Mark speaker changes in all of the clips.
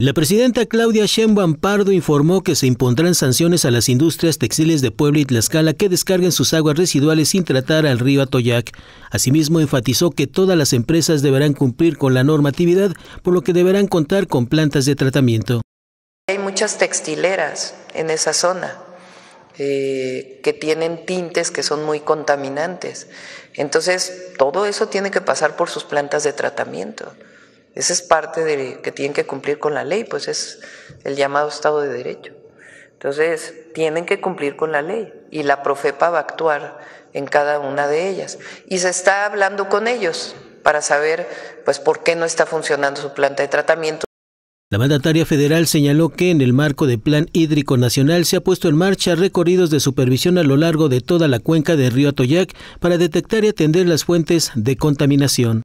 Speaker 1: La presidenta Claudia Sheinbaum Pardo informó que se impondrán sanciones a las industrias textiles de Puebla y Tlaxcala que descarguen sus aguas residuales sin tratar al río Atoyac. Asimismo, enfatizó que todas las empresas deberán cumplir con la normatividad, por lo que deberán contar con plantas de tratamiento.
Speaker 2: Hay muchas textileras en esa zona eh, que tienen tintes que son muy contaminantes. Entonces, todo eso tiene que pasar por sus plantas de tratamiento. Esa es parte de que tienen que cumplir con la ley, pues es el llamado Estado de Derecho. Entonces, tienen que cumplir con la ley y la Profepa va a actuar en cada una de ellas. Y se está hablando con ellos para saber pues por qué no está funcionando su planta de tratamiento.
Speaker 1: La mandataria federal señaló que en el marco del Plan Hídrico Nacional se ha puesto en marcha recorridos de supervisión a lo largo de toda la cuenca del río Atoyac para detectar y atender las fuentes de contaminación.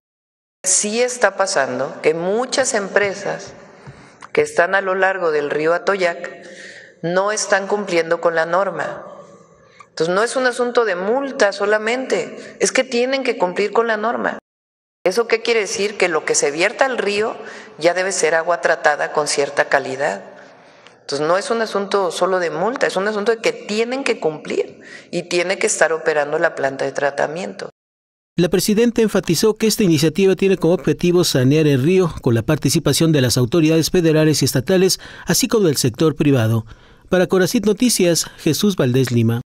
Speaker 2: Sí está pasando que muchas empresas que están a lo largo del río Atoyac no están cumpliendo con la norma. Entonces no es un asunto de multa solamente, es que tienen que cumplir con la norma. ¿Eso qué quiere decir? Que lo que se vierta al río ya debe ser agua tratada con cierta calidad. Entonces no es un asunto solo de multa, es un asunto de que tienen que cumplir y tiene que estar operando la planta de tratamiento.
Speaker 1: La presidenta enfatizó que esta iniciativa tiene como objetivo sanear el río con la participación de las autoridades federales y estatales, así como del sector privado. Para Corazit Noticias, Jesús Valdés Lima.